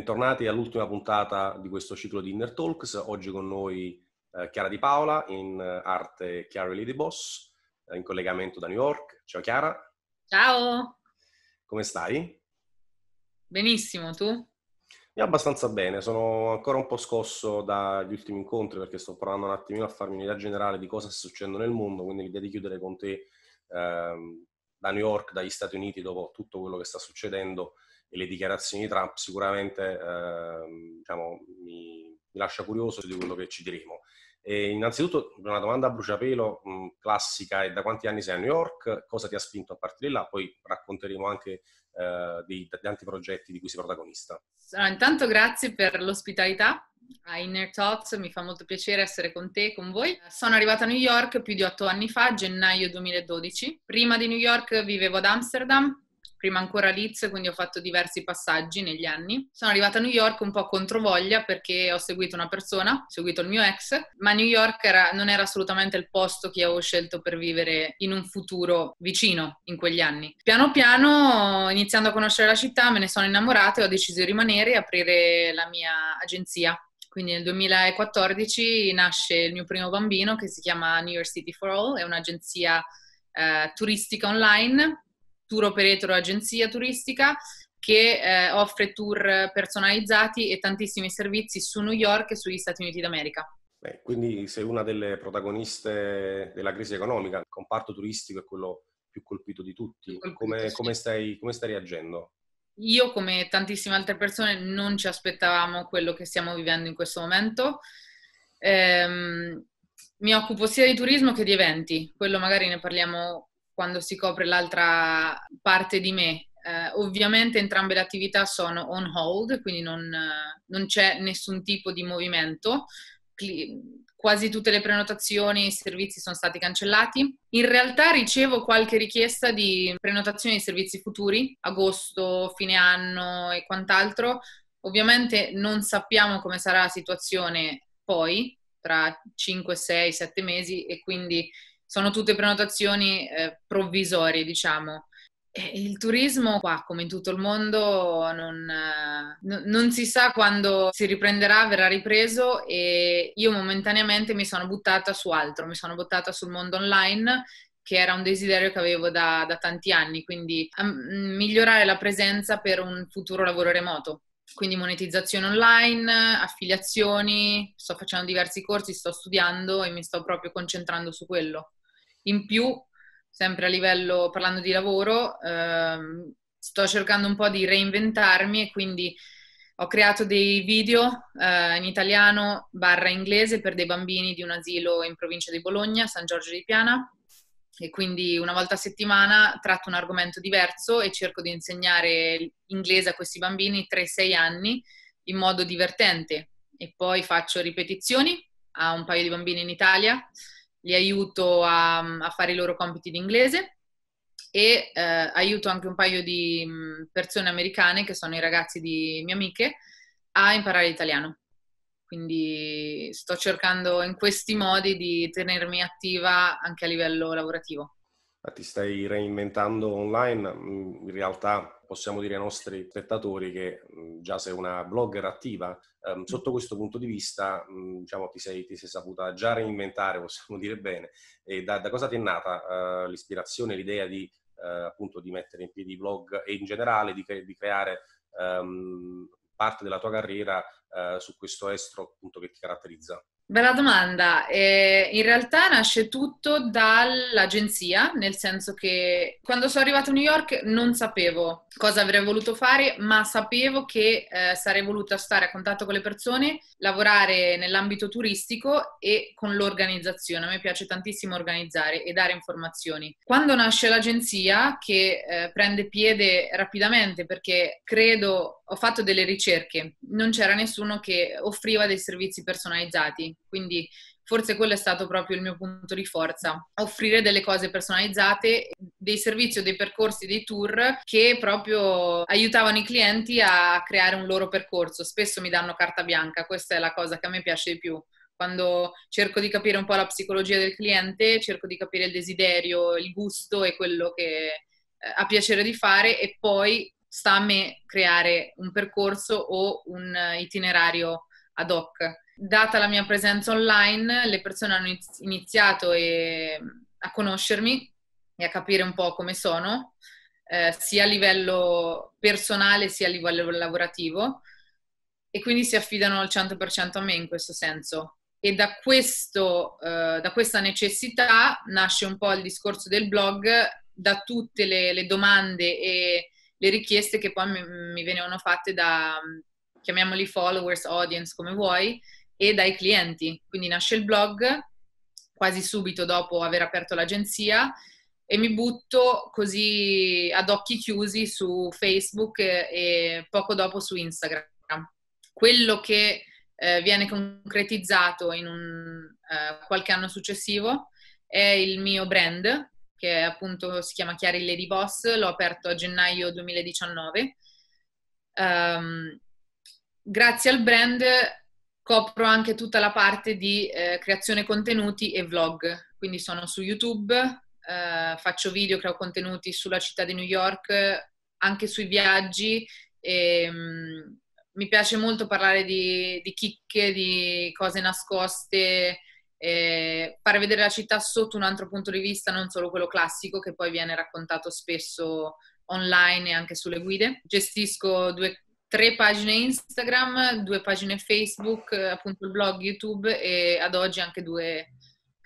Bentornati all'ultima puntata di questo ciclo di Inner Talks. Oggi con noi eh, Chiara Di Paola, in eh, arte Chiara Lady Boss, eh, in collegamento da New York. Ciao Chiara. Ciao. Come stai? Benissimo, tu? Io abbastanza bene, sono ancora un po' scosso dagli ultimi incontri perché sto provando un attimino a farmi un'idea generale di cosa sta succedendo nel mondo, quindi l'idea di chiudere con te eh, da New York, dagli Stati Uniti, dopo tutto quello che sta succedendo, e le dichiarazioni di Trump sicuramente eh, diciamo, mi, mi lascia curioso di quello che ci diremo. E innanzitutto una domanda a bruciapelo mh, classica è da quanti anni sei a New York? Cosa ti ha spinto a partire là? Poi racconteremo anche eh, dei tanti progetti di cui sei protagonista. Allora, intanto grazie per l'ospitalità a Inner Thoughts, mi fa molto piacere essere con te, e con voi. Sono arrivata a New York più di otto anni fa, gennaio 2012. Prima di New York vivevo ad Amsterdam, prima ancora Leeds, quindi ho fatto diversi passaggi negli anni. Sono arrivata a New York un po' controvoglia perché ho seguito una persona, ho seguito il mio ex, ma New York era, non era assolutamente il posto che avevo scelto per vivere in un futuro vicino in quegli anni. Piano piano, iniziando a conoscere la città, me ne sono innamorata e ho deciso di rimanere e aprire la mia agenzia. Quindi nel 2014 nasce il mio primo bambino che si chiama New York City for All, è un'agenzia eh, turistica online tour operator o agenzia turistica che eh, offre tour personalizzati e tantissimi servizi su New York e sugli Stati Uniti d'America. Beh, quindi sei una delle protagoniste della crisi economica, il comparto turistico è quello più colpito di tutti. Colpito, come, sì. come, stai, come stai reagendo? Io, come tantissime altre persone, non ci aspettavamo quello che stiamo vivendo in questo momento. Ehm, mi occupo sia di turismo che di eventi, quello magari ne parliamo quando si copre l'altra parte di me. Eh, ovviamente entrambe le attività sono on hold, quindi non, eh, non c'è nessun tipo di movimento, quasi tutte le prenotazioni e i servizi sono stati cancellati. In realtà ricevo qualche richiesta di prenotazione di servizi futuri, agosto, fine anno e quant'altro. Ovviamente non sappiamo come sarà la situazione poi, tra 5, 6, 7 mesi e quindi sono tutte prenotazioni eh, provvisorie, diciamo. il turismo qua, come in tutto il mondo, non, eh, non, si sa quando si riprenderà, verrà ripreso e io momentaneamente mi sono buttata su altro, mi sono buttata sul mondo online che era un desiderio che avevo da, da tanti anni, quindi migliorare la presenza per un futuro lavoro remoto quindi monetizzazione online, affiliazioni, sto facendo diversi corsi, sto studiando e mi sto proprio concentrando su quello. In più, sempre a livello, parlando di lavoro, ehm, sto cercando un po' di reinventarmi e quindi ho creato dei video eh, in italiano barra inglese per dei bambini di un asilo in provincia di Bologna, San Giorgio di Piana. E quindi una volta a settimana tratto un argomento diverso e cerco di insegnare inglese a questi bambini 3-6 anni in modo divertente. E poi faccio ripetizioni a un paio di bambini in Italia li aiuto a, a fare i loro compiti di inglese e eh, aiuto anche un paio di mm, persone americane, che sono i ragazzi di mie amiche, a imparare l'italiano. Quindi sto cercando in questi modi di tenermi attiva anche a livello lavorativo. Ma ti stai reinventando online? Mm, in realtà possiamo dire ai nostri spettatori che già sei una blogger attiva, ehm, mm. sotto questo punto di vista mh, diciamo, ti, sei, ti, sei, saputa già reinventare, possiamo dire bene, e da, da cosa ti è nata eh, l'ispirazione, l'idea di, eh, appunto, di mettere in piedi i blog e in generale di, cre- di creare ehm, parte della tua carriera eh, su questo estro appunto, che ti caratterizza? Bella domanda. Eh, in realtà nasce tutto dall'agenzia, nel senso che quando sono arrivata a New York non sapevo cosa avrei voluto fare, ma sapevo che eh, sarei voluta stare a contatto con le persone, lavorare nell'ambito turistico e con l'organizzazione. A me piace tantissimo organizzare e dare informazioni. Quando nasce l'agenzia, che eh, prende piede rapidamente perché credo ho fatto delle ricerche, non c'era nessuno che offriva dei servizi personalizzati, quindi forse quello è stato proprio il mio punto di forza, offrire delle cose personalizzate, dei servizi o dei percorsi, dei tour che proprio aiutavano i clienti a creare un loro percorso. Spesso mi danno carta bianca, questa è la cosa che a me piace di più. Quando cerco di capire un po' la psicologia del cliente, cerco di capire il desiderio, il gusto e quello che eh, ha piacere di fare e poi sta a me creare un percorso o un eh, itinerario ad hoc. Data la mia presenza online, le persone hanno iniziato a conoscermi e a capire un po' come sono, eh, sia a livello personale sia a livello lavorativo, e quindi si affidano al 100% a me in questo senso. E da, questo, eh, da questa necessità nasce un po' il discorso del blog, da tutte le, le domande e le richieste che poi mi, mi venivano fatte da, chiamiamoli followers, audience, come vuoi, e dai clienti. Quindi nasce il blog quasi subito dopo aver aperto l'agenzia e mi butto così ad occhi chiusi su Facebook e poco dopo su Instagram. Quello che eh, viene concretizzato in un, eh, qualche anno successivo è il mio brand che appunto si chiama Chiari Lady Boss, l'ho aperto a gennaio 2019. Um, ehm, grazie al brand copro anche tutta la parte di eh, creazione contenuti e vlog, quindi sono su YouTube, eh, faccio video, creo contenuti sulla città di New York, anche sui viaggi. E, mh, mm, mi piace molto parlare di, di chicche, di cose nascoste, eh, fare vedere la città sotto un altro punto di vista, non solo quello classico che poi viene raccontato spesso online e anche sulle guide. Gestisco due, tre pagine Instagram, due pagine Facebook, appunto il blog, YouTube e ad oggi anche due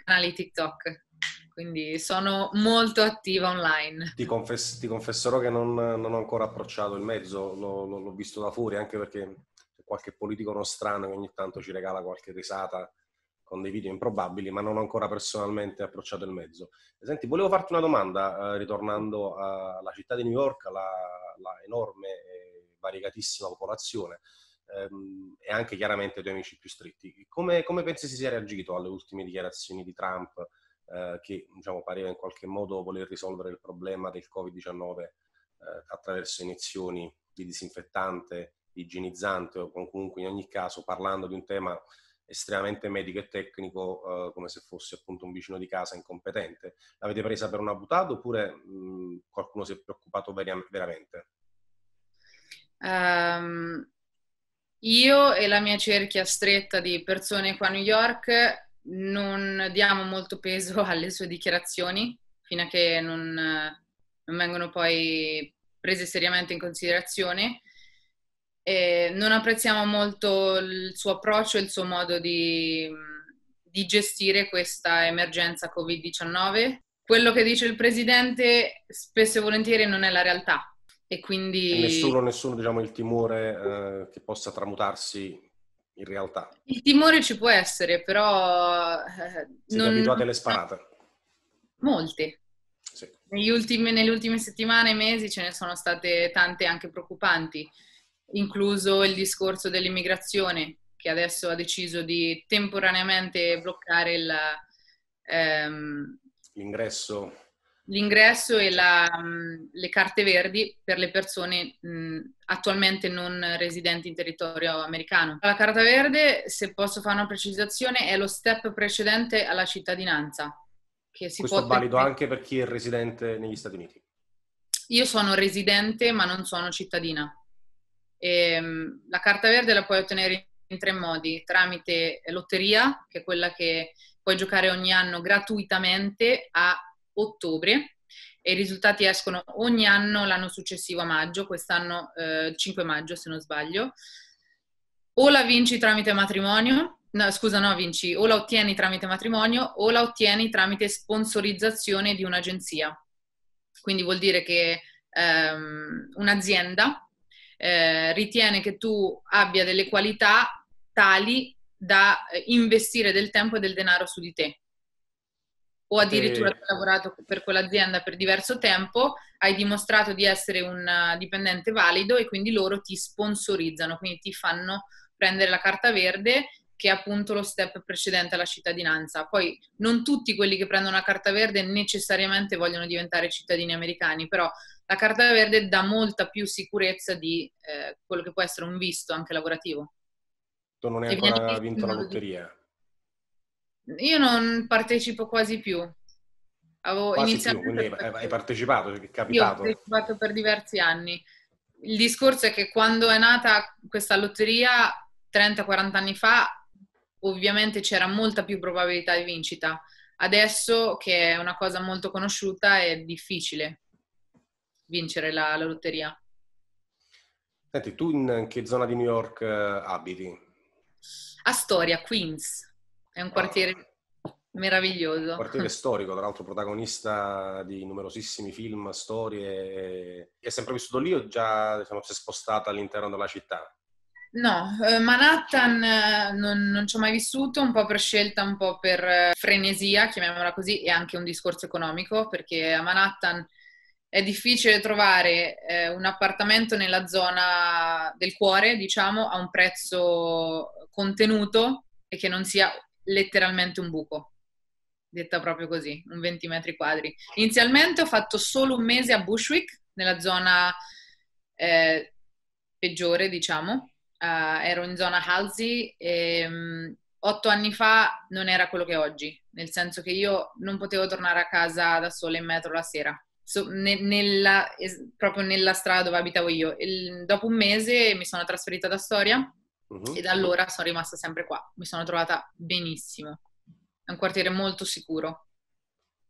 canali TikTok. Quindi sono molto attiva online. Ti, confess- ti confesserò che non, non, ho ancora approcciato il mezzo, l'ho, l'ho visto da fuori anche perché qualche politico nostrano che ogni tanto ci regala qualche risata con dei video improbabili, ma non ho ancora personalmente approcciato il mezzo. Senti, volevo farti una domanda, eh, ritornando alla città di New York, la, alla enorme e variegatissima popolazione ehm, e anche chiaramente i tuoi amici più stretti. Come, come, pensi si sia reagito alle ultime dichiarazioni di Trump eh, che diciamo, pareva in qualche modo voler risolvere il problema del Covid-19 eh, attraverso iniezioni di disinfettante, igienizzante o comunque in ogni caso parlando di un tema estremamente medico e tecnico, eh, come se fosse appunto un vicino di casa incompetente. L'avete presa per una butata oppure mh, mm, qualcuno si è preoccupato ver- veramente? Um, io e la mia cerchia stretta di persone qua a New York non diamo molto peso alle sue dichiarazioni fino a che non, non vengono poi prese seriamente in considerazione eh, non apprezziamo molto il suo approccio e il suo modo di, di gestire questa emergenza Covid-19. Quello che dice il presidente spesso e volentieri non è la realtà, e quindi... E nessuno, nessuno, diciamo, il timore eh, che possa tramutarsi in realtà. Il timore ci può essere, però... Eh, Siete non... abituati alle sparate? Molte. Sì. Ultimi, nelle ultime settimane e mesi ce ne sono state tante anche preoccupanti incluso il discorso dell'immigrazione, che adesso ha deciso di temporaneamente bloccare il, ehm, l'ingresso. l'ingresso. e la, mm, le carte verdi per le persone mh, mm, attualmente non residenti in territorio americano. La carta verde, se posso fare una precisazione, è lo step precedente alla cittadinanza. Che si Questo può valido tenere. anche per chi è residente negli Stati Uniti. Io sono residente ma non sono cittadina. E, ehm, la carta verde la puoi ottenere in tre modi, tramite lotteria, che è quella che puoi giocare ogni anno gratuitamente a ottobre e i risultati escono ogni anno l'anno successivo a maggio, quest'anno eh, 5 maggio se non sbaglio. O la vinci tramite matrimonio, no, scusa no, vinci, o la ottieni tramite matrimonio o la ottieni tramite sponsorizzazione di un'agenzia. Quindi vuol dire che ehm, un'azienda eh, ritiene che tu abbia delle qualità tali da eh, investire del tempo e del denaro su di te. O addirittura hai lavorato per quell'azienda per diverso tempo, hai dimostrato di essere un eh, dipendente valido e quindi loro ti sponsorizzano, quindi ti fanno prendere la carta verde che è appunto lo step precedente alla cittadinanza. Poi non tutti quelli che prendono la carta verde necessariamente vogliono diventare cittadini americani, però la carta verde dà molta più sicurezza di eh, quello che può essere un visto anche lavorativo. Tu non hai ancora vinto la lotteria? Io non partecipo quasi più. Avevo quasi iniziato più, quindi per... hai partecipato, è capitato. Io ho partecipato per diversi anni. Il discorso è che quando è nata questa lotteria, 30-40 anni fa, ovviamente c'era molta più probabilità di vincita. Adesso, che è una cosa molto conosciuta, è difficile vincere la, la lotteria. Senti, tu in che zona di New York eh, abiti? Astoria, Queens. È un ah. quartiere ah. meraviglioso. Un quartiere storico, tra l'altro protagonista di numerosissimi film, storie. Hai sempre vissuto lì o già diciamo, si spostata all'interno della città? No, eh, Manhattan eh, non, non, ci ho mai vissuto, un po' per scelta, un po' per frenesia, chiamiamola così, e anche un discorso economico, perché a Manhattan è difficile trovare eh, un appartamento nella zona del cuore, diciamo, a un prezzo contenuto e che non sia letteralmente un buco, detta proprio così, un 20 metri quadri. Inizialmente ho fatto solo un mese a Bushwick, nella zona eh, peggiore, diciamo, uh, ero in zona Halsey e um, otto anni fa non era quello che è oggi, nel senso che io non potevo tornare a casa da sola in metro la sera so, ne, nella, es, proprio nella strada dove abitavo io. Il, dopo un mese mi sono trasferita da Storia uh-huh. Mhm. e da allora sono rimasta sempre qua. Mi sono trovata benissimo. È un quartiere molto sicuro,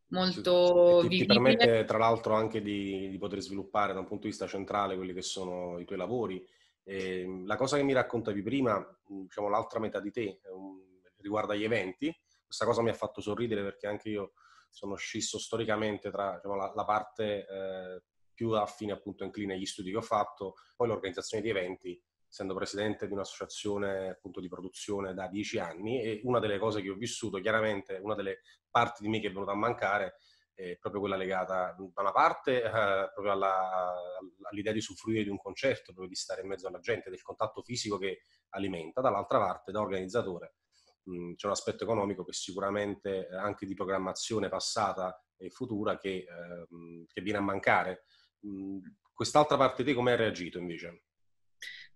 molto ti, vivibile. Ti permette tra l'altro anche di, di poter sviluppare da un punto di vista centrale quelli che sono i tuoi lavori. Eh, la cosa che mi raccontavi prima, diciamo l'altra metà di te, riguarda gli eventi. Questa cosa mi ha fatto sorridere perché anche io sono scisso storicamente tra diciamo, la, la, parte eh, più affine appunto incline agli studi che ho fatto, poi l'organizzazione di eventi, essendo presidente di un'associazione appunto di produzione da dieci anni e una delle cose che ho vissuto, chiaramente una delle parti di me che è venuta a mancare è proprio quella legata da una parte eh, proprio alla, all'idea di soffrire di un concerto, proprio di stare in mezzo alla gente, del contatto fisico che alimenta, dall'altra parte da organizzatore c'è un aspetto economico che sicuramente eh, anche di programmazione passata e futura che, eh, che viene a mancare. quest'altra parte di te come hai reagito invece?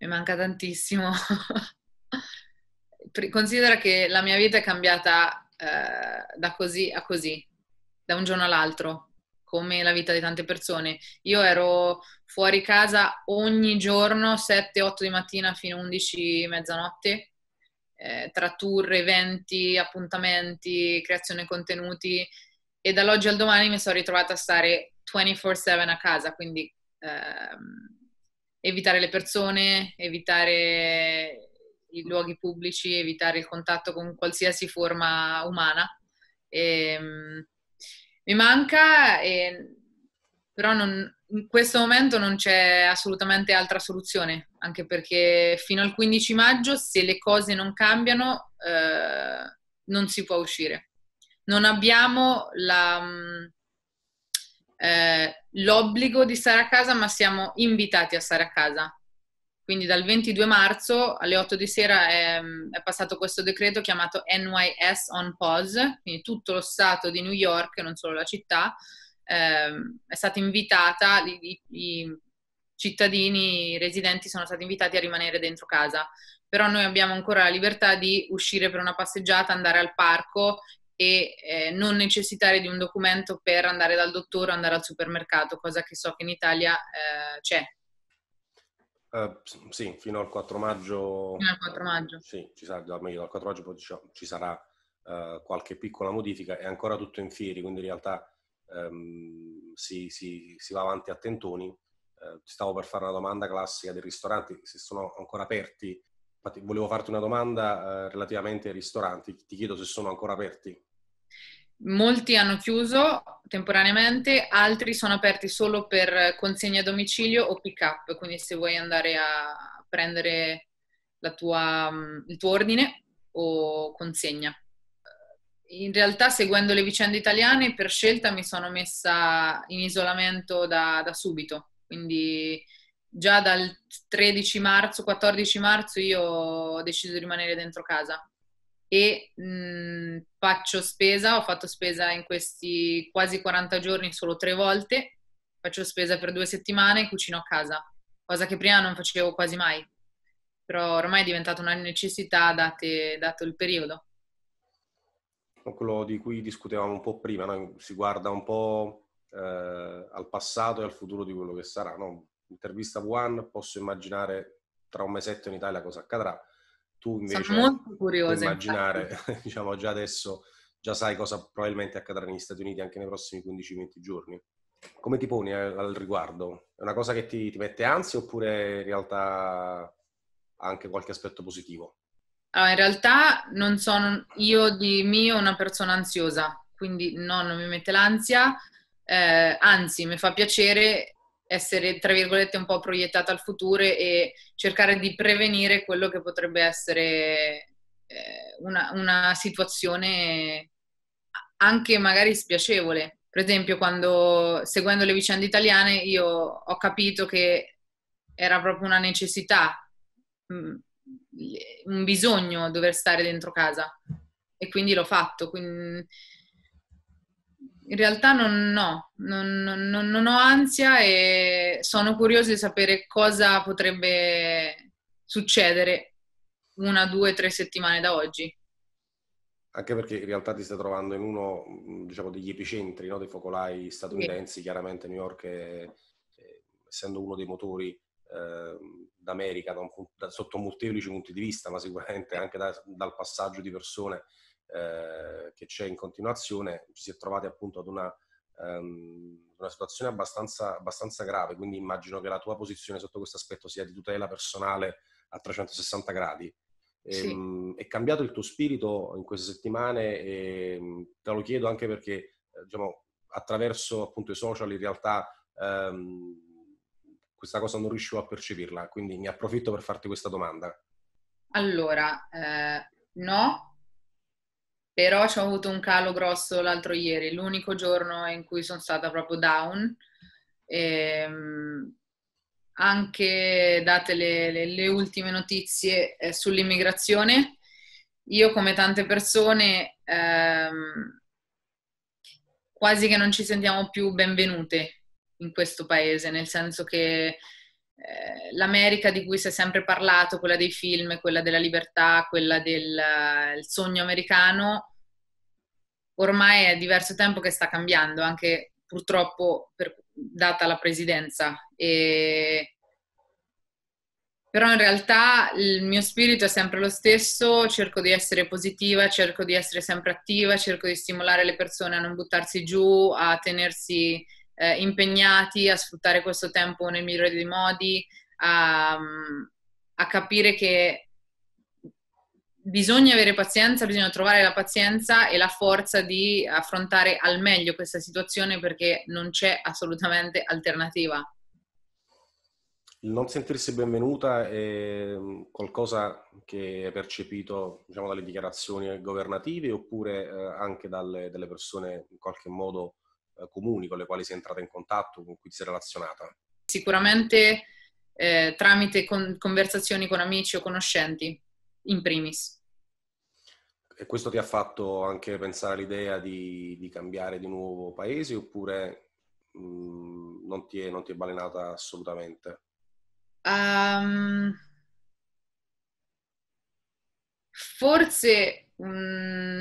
Mi manca tantissimo. Considera che la mia vita è cambiata eh, da così a così, da un giorno all'altro, come la vita di tante persone. Io ero fuori casa ogni giorno, 7-8 di mattina fino a 11, mezzanotte, eh, tra tour, eventi, appuntamenti, creazione contenuti e dall'oggi al domani mi sono ritrovata a stare 24/7 a casa, quindi ehm, evitare le persone, evitare i luoghi pubblici, evitare il contatto con qualsiasi forma umana. E, ehm, mi manca e però non, in questo momento non c'è assolutamente altra soluzione, anche perché fino al 15 maggio se le cose non cambiano eh, non si può uscire. Non abbiamo la, mm, eh, l'obbligo di stare a casa, ma siamo invitati a stare a casa. Quindi dal 22 marzo alle 8 di sera è, mm, è passato questo decreto chiamato NYS on pause, quindi tutto lo stato di New York, non solo la città, ehm, è stata invitata, i, i cittadini residenti sono stati invitati a rimanere dentro casa, però noi abbiamo ancora la libertà di uscire per una passeggiata, andare al parco e eh, non necessitare di un documento per andare dal dottore o andare al supermercato, cosa che so che in Italia eh, c'è. Uh, sì, fino al 4 maggio. Fino al 4 maggio. Uh, sì, ci sarà, meglio, dal 4 maggio poi ci, sarà uh, qualche piccola modifica, è ancora tutto in fieri, quindi in realtà ehm, si, si, si, va avanti a tentoni. Eh, stavo per fare una domanda classica dei ristoranti, se sono ancora aperti. Infatti, volevo farti una domanda eh, relativamente ai ristoranti. Ti chiedo se sono ancora aperti. Molti hanno chiuso temporaneamente, altri sono aperti solo per consegna a domicilio o pick up, quindi se vuoi andare a prendere tua, mm, il tuo ordine o consegna in realtà seguendo le vicende italiane per scelta mi sono messa in isolamento da, da subito, quindi già dal 13 marzo, 14 marzo io ho deciso di rimanere dentro casa e mh, mm, faccio spesa, ho fatto spesa in questi quasi 40 giorni solo tre volte, faccio spesa per due settimane e cucino a casa, cosa che prima non facevo quasi mai, però ormai è diventata una necessità date, dato il periodo quello di cui discutevamo un po' prima, no? si guarda un po' eh, al passato e al futuro di quello che sarà. No? Intervista One, posso immaginare tra un mesetto in Italia cosa accadrà. Tu invece Sono molto curiosa, immaginare, diciamo già adesso, già sai cosa probabilmente accadrà negli Stati Uniti anche nei prossimi 15-20 giorni. Come ti poni al riguardo? È una cosa che ti, ti mette ansia oppure in realtà ha anche qualche aspetto positivo? Allora, ah, in realtà non sono io di mio una persona ansiosa, quindi no, non mi mette l'ansia, eh, anzi mi fa piacere essere, tra virgolette, un po' proiettata al futuro e cercare di prevenire quello che potrebbe essere eh, una, una situazione anche magari spiacevole. Per esempio, quando seguendo le vicende italiane, io ho capito che era proprio una necessità mm, un bisogno dover stare dentro casa e quindi l'ho fatto. Quindi in realtà non, no, non, non, non, ho ansia e sono curiosa di sapere cosa potrebbe succedere una, due, tre settimane da oggi. Anche perché in realtà ti stai trovando in uno mm, diciamo, degli epicentri no? dei focolai statunitensi, sì. chiaramente New York è, essendo uno dei motori Ehm, d'America da punto, da, sotto molteplici punti di vista, ma sicuramente anche da, dal passaggio di persone eh, che c'è in continuazione, ci si è trovati appunto ad una, um, una situazione abbastanza, abbastanza, grave, quindi immagino che la tua posizione sotto questo aspetto sia di tutela personale a 360 gradi. E, sì. mh, ehm, è cambiato il tuo spirito in queste settimane e mh, te lo chiedo anche perché eh, diciamo, attraverso appunto i social in realtà um, questa cosa non riuscivo a percepirla, quindi mi approfitto per farti questa domanda. Allora, eh, no, però ci ho avuto un calo grosso l'altro ieri, l'unico giorno in cui sono stata proprio down. E, ehm, anche date le, le, le ultime notizie eh, sull'immigrazione, io come tante persone ehm, quasi che non ci sentiamo più benvenute in questo paese, nel senso che eh, l'America di cui si è sempre parlato, quella dei film, quella della libertà, quella del uh, sogno americano, ormai è diverso tempo che sta cambiando, anche purtroppo per, data la presidenza. E... Però in realtà il mio spirito è sempre lo stesso, cerco di essere positiva, cerco di essere sempre attiva, cerco di stimolare le persone a non buttarsi giù, a tenersi eh, impegnati a sfruttare questo tempo nel migliore dei modi, a, mm, a capire che bisogna avere pazienza, bisogna trovare la pazienza e la forza di affrontare al meglio questa situazione perché non c'è assolutamente alternativa. Il non sentirsi benvenuta è mm, qualcosa che è percepito diciamo, dalle dichiarazioni governative oppure eh, anche dalle, dalle persone in qualche modo comuni con le quali sei entrata in contatto, con cui ti sei relazionata? Sicuramente eh, tramite con conversazioni con amici o conoscenti, in primis. E questo ti ha fatto anche pensare all'idea di, di cambiare di nuovo paese oppure mh, mm, non, ti è, non ti è balenata assolutamente? Um, forse... Mh, mm,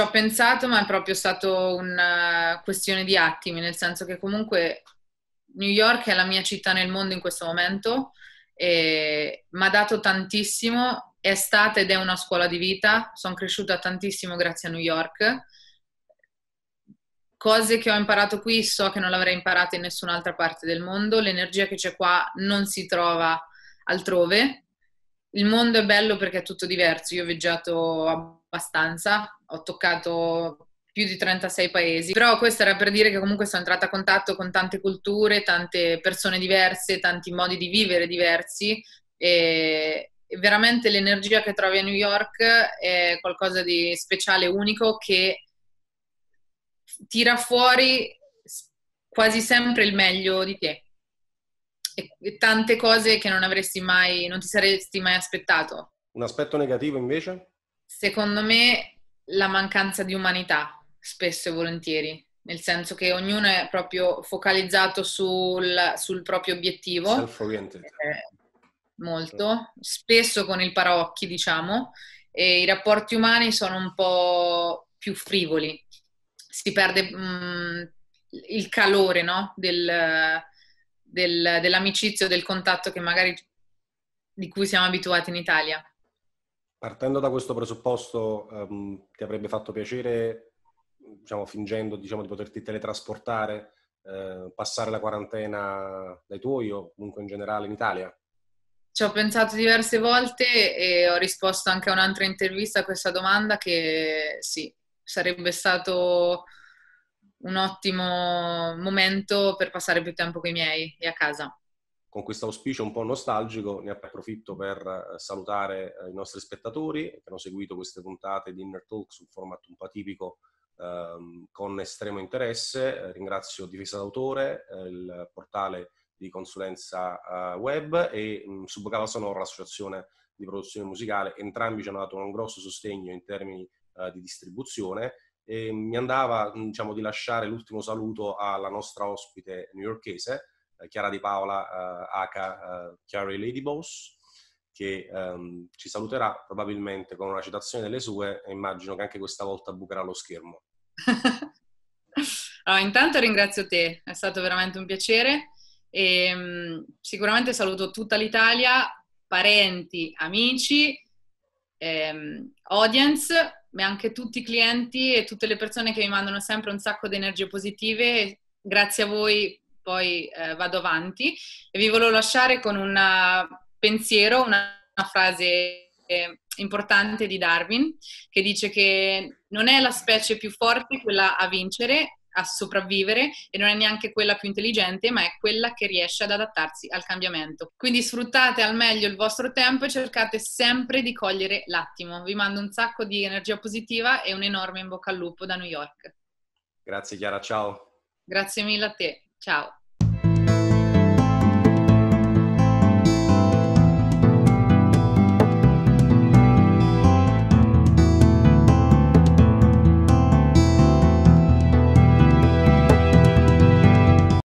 ci ho pensato, ma è proprio stato una eh, questione di attimi, nel senso che comunque New York è la mia città nel mondo in questo momento, mi ha dato tantissimo, è stata ed è una scuola di vita, sono cresciuta tantissimo grazie a New York. Cose che ho imparato qui so che non l'avrei avrei in nessun'altra parte del mondo, l'energia che c'è qua non si trova altrove. Il mondo è bello perché è tutto diverso, io ho viaggiato a abbastanza, ho toccato più di 36 paesi, però questo era per dire che comunque sono entrata a contatto con tante culture, tante persone diverse, tanti modi di vivere diversi e veramente l'energia che trovi a New York è qualcosa di speciale, unico che tira fuori quasi sempre il meglio di te e tante cose che non avresti mai, non ti saresti mai aspettato. Un aspetto negativo invece? Secondo me la mancanza di umanità, spesso e volentieri, nel senso che ognuno è proprio focalizzato sul, sul proprio obiettivo. Eh, molto, spesso con il paraocchi, diciamo, e i rapporti umani sono un po' più frivoli. Si perde mh, mm, il calore no? del, del, dell'amicizia o del contatto che magari di cui siamo abituati in Italia. Partendo da questo presupposto, um, ti avrebbe fatto piacere, diciamo, fingendo diciamo, di poterti teletrasportare, eh, passare la quarantena dai tuoi o comunque in generale in Italia? Ci ho pensato diverse volte e ho risposto anche a un'altra intervista a questa domanda che sì, sarebbe stato un ottimo momento per passare più tempo con i miei e a casa con questo auspicio un po' nostalgico ne approfitto per eh, salutare eh, i nostri spettatori che hanno seguito queste puntate di Inner Talk sul format un po' atipico ehm, con estremo interesse. Eh, ringrazio Difesa d'autore, il portale di consulenza eh, web e mh, mm, Subcava Sonora, l'associazione di produzione musicale. Entrambi ci hanno dato un grosso sostegno in termini eh, di distribuzione e mi andava mm, diciamo, di lasciare l'ultimo saluto alla nostra ospite newyorchese eh, Chiara Di Paola, H, eh, eh, Chiara Lady Boss, che um, ci saluterà probabilmente con una citazione delle sue e immagino che anche questa volta bucherà lo schermo. allora, intanto ringrazio te, è stato veramente un piacere e um, sicuramente saluto tutta l'Italia, parenti, amici, ehm, audience, ma anche tutti i clienti e tutte le persone che mi mandano sempre un sacco di energie positive. Grazie a voi poi eh, vado avanti. E vi volevo lasciare con un eh, pensiero, una, una frase eh, importante di Darwin, che dice che non è la specie più forte quella a vincere, a sopravvivere e non è neanche quella più intelligente, ma è quella che riesce ad adattarsi al cambiamento. Quindi sfruttate al meglio il vostro tempo e cercate sempre di cogliere l'attimo. Vi mando un sacco di energia positiva e un enorme in bocca al lupo da New York. Grazie Chiara, ciao. Grazie mille a te, ciao.